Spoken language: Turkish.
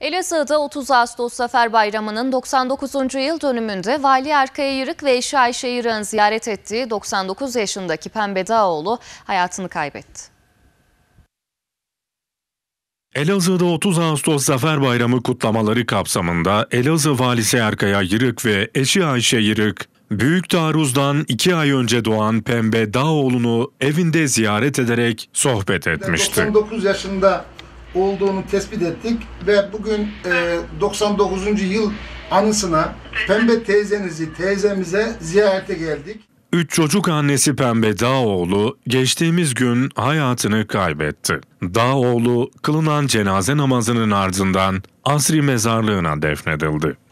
Elazığ'da 30 Ağustos Zafer Bayramı'nın 99. yıl dönümünde Vali Erkayırık ve eşi Ayşe Yırık'ın ziyaret ettiği 99 yaşındaki Pembe Dağoğlu hayatını kaybetti. Elazığ'da 30 Ağustos Zafer Bayramı kutlamaları kapsamında Elazığ Valisi Erkaya Yırık ve eşi Ayşe Yırık, büyük taarruzdan 2 ay önce doğan Pembe Dağoğlu'nu evinde ziyaret ederek sohbet etmişti. 99 yaşında olduğunu tespit ettik ve bugün e, 99. yıl anısına Pembe teyzenizi, teyzemize ziyarete geldik. Üç çocuk annesi Pembe Dağoğlu geçtiğimiz gün hayatını kaybetti. Dağoğlu kılınan cenaze namazının ardından asri mezarlığına defnedildi.